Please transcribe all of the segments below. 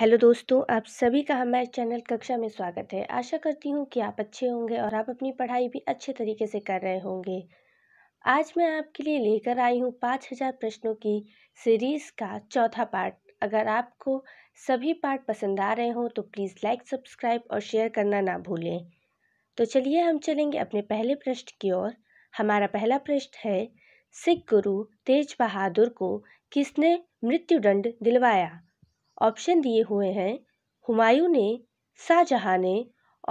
hello दोस्तों आप सभी का हमारे चैनल कक्षा में स्वागत है आशा करती हूँ कि आप अच्छे होंगे और आप अपनी पढ़ाई भी अच्छे तरीके से कर रहे होंगे आज मैं आपके लिए लेकर आई हूँ पाँच हज़ार प्रश्नों की सीरीज़ का चौथा पार्ट अगर आपको सभी पार्ट पसंद आ रहे हों तो प्लीज़ लाइक सब्सक्राइब और शेयर करना ना भूलें तो चलिए हम चलेंगे अपने पहले प्रश्न की ओर हमारा पहला प्रश्न है सिख गुरु तेज बहादुर को किसने मृत्युदंड दिलवाया ऑप्शन दिए हुए हैं हुमायूं ने शाहजहाँ ने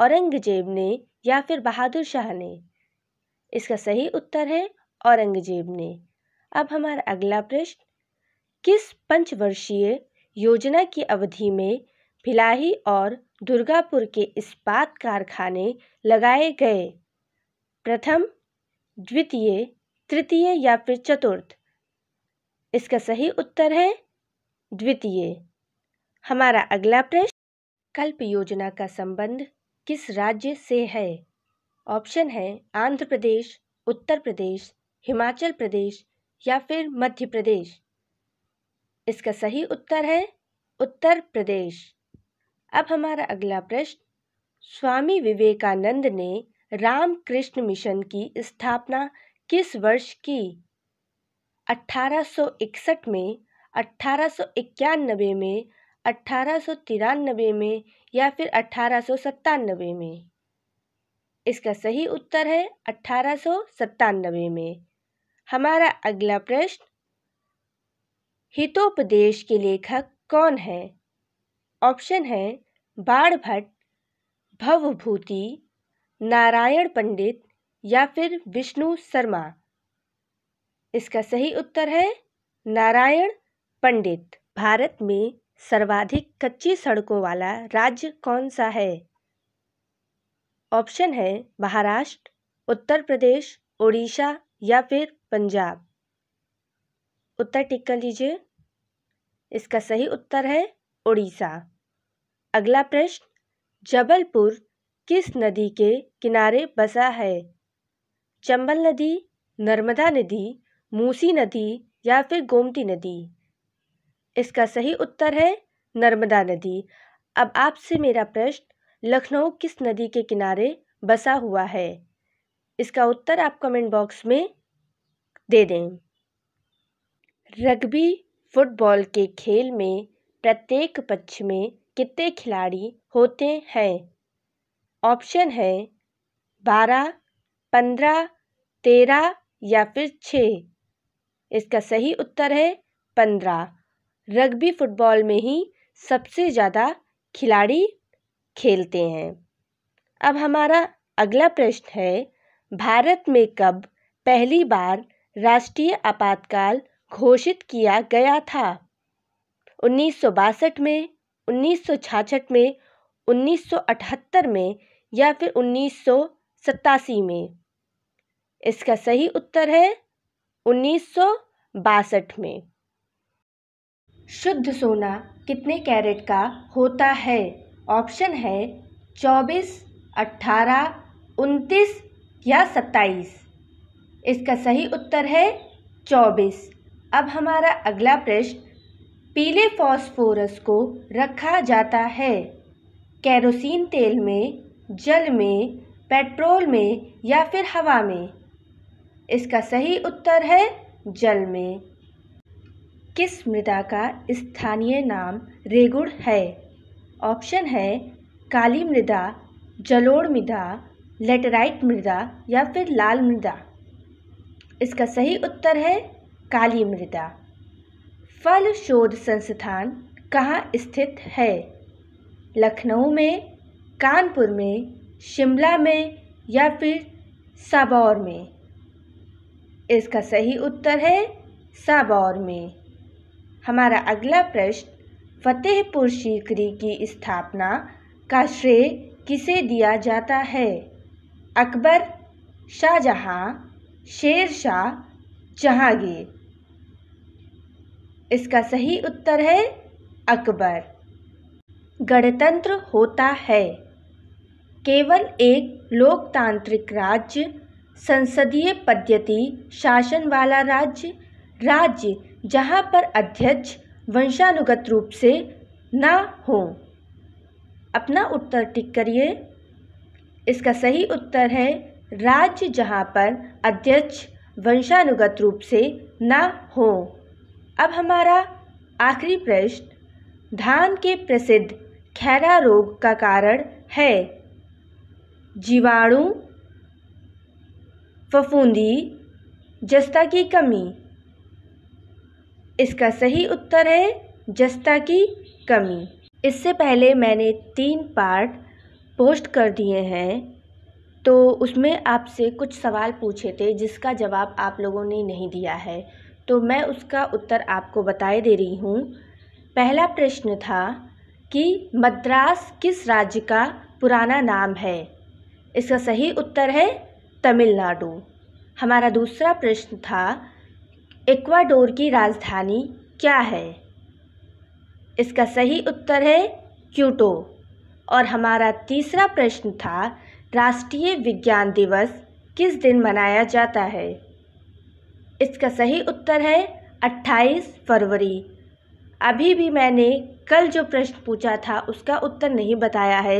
औरंगज़ेब ने या फिर बहादुर शाह ने इसका सही उत्तर है औरंगज़ेब ने अब हमारा अगला प्रश्न किस पंचवर्षीय योजना की अवधि में भिलाही और दुर्गापुर के इस्पात कारखाने लगाए गए प्रथम द्वितीय तृतीय या फिर चतुर्थ इसका सही उत्तर है द्वितीय हमारा अगला प्रश्न कल्प योजना का संबंध किस राज्य से है ऑप्शन है आंध्र प्रदेश उत्तर प्रदेश हिमाचल प्रदेश या फिर मध्य प्रदेश इसका सही उत्तर है उत्तर प्रदेश अब हमारा अगला प्रश्न स्वामी विवेकानंद ने रामकृष्ण मिशन की स्थापना किस वर्ष की 1861 में 1891 में अट्ठारह सौ में या फिर अट्ठारह सौ में इसका सही उत्तर है अट्ठारह सौ में हमारा अगला प्रश्न हितोपदेश के लेखक कौन है ऑप्शन है बाढ़ भट्ट भवभूति नारायण पंडित या फिर विष्णु शर्मा इसका सही उत्तर है नारायण पंडित भारत में सर्वाधिक कच्ची सड़कों वाला राज्य कौन सा है ऑप्शन है महाराष्ट्र उत्तर प्रदेश उड़ीसा या फिर पंजाब उत्तर टिक कर लीजिए इसका सही उत्तर है उड़ीसा अगला प्रश्न जबलपुर किस नदी के किनारे बसा है चंबल नदी नर्मदा नदी मूसी नदी या फिर गोमती नदी इसका सही उत्तर है नर्मदा नदी अब आपसे मेरा प्रश्न लखनऊ किस नदी के किनारे बसा हुआ है इसका उत्तर आप कमेंट बॉक्स में दे दें रग्बी फुटबॉल के खेल में प्रत्येक पक्ष में कितने खिलाड़ी होते हैं ऑप्शन है बारह पंद्रह तेरह या फिर छः इसका सही उत्तर है पंद्रह रग्बी फ़ुटबॉल में ही सबसे ज़्यादा खिलाड़ी खेलते हैं अब हमारा अगला प्रश्न है भारत में कब पहली बार राष्ट्रीय आपातकाल घोषित किया गया था उन्नीस सौ बासठ में उन्नीस सौ छाछठ में उन्नीस सौ अठहत्तर में या फिर उन्नीस सौ में इसका सही उत्तर है उन्नीस सौ बासठ में शुद्ध सोना कितने कैरेट का होता है ऑप्शन है चौबीस अट्ठारह उनतीस या सत्ताईस इसका सही उत्तर है चौबीस अब हमारा अगला प्रश्न पीले फॉस्फोरस को रखा जाता है कैरोसिन तेल में जल में पेट्रोल में या फिर हवा में इसका सही उत्तर है जल में किस मृदा का स्थानीय नाम रेगुड़ है ऑप्शन है काली मृदा जलोड़ मृदा लेटेराइट मृदा या फिर लाल मृदा इसका सही उत्तर है काली मृदा फल शोध संस्थान कहाँ स्थित है लखनऊ में कानपुर में शिमला में या फिर सबौर में इसका सही उत्तर है सबौर में हमारा अगला प्रश्न फतेहपुर सीकरी की स्थापना का श्रेय किसे दिया जाता है अकबर शाहजहाँ शेर शाह जहांगीर इसका सही उत्तर है अकबर गणतंत्र होता है केवल एक लोकतांत्रिक राज्य संसदीय पद्धति शासन वाला राज्य राज्य जहाँ पर अध्यक्ष वंशानुगत रूप से ना हो अपना उत्तर टिक करिए इसका सही उत्तर है राज्य जहाँ पर अध्यक्ष वंशानुगत रूप से ना हो अब हमारा आखिरी प्रश्न धान के प्रसिद्ध खैरा रोग का कारण है जीवाणु फफूंदी जस्ता की कमी इसका सही उत्तर है जस्ता की कमी इससे पहले मैंने तीन पार्ट पोस्ट कर दिए हैं तो उसमें आपसे कुछ सवाल पूछे थे जिसका जवाब आप लोगों ने नहीं दिया है तो मैं उसका उत्तर आपको बताए दे रही हूँ पहला प्रश्न था कि मद्रास किस राज्य का पुराना नाम है इसका सही उत्तर है तमिलनाडु हमारा दूसरा प्रश्न था इक्वाडोर की राजधानी क्या है इसका सही उत्तर है क्यूटो और हमारा तीसरा प्रश्न था राष्ट्रीय विज्ञान दिवस किस दिन मनाया जाता है इसका सही उत्तर है 28 फरवरी अभी भी मैंने कल जो प्रश्न पूछा था उसका उत्तर नहीं बताया है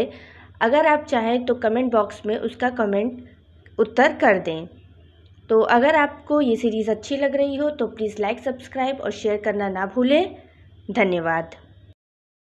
अगर आप चाहें तो कमेंट बॉक्स में उसका कमेंट उत्तर कर दें तो अगर आपको ये सीरीज़ अच्छी लग रही हो तो प्लीज़ लाइक सब्सक्राइब और शेयर करना ना भूलें धन्यवाद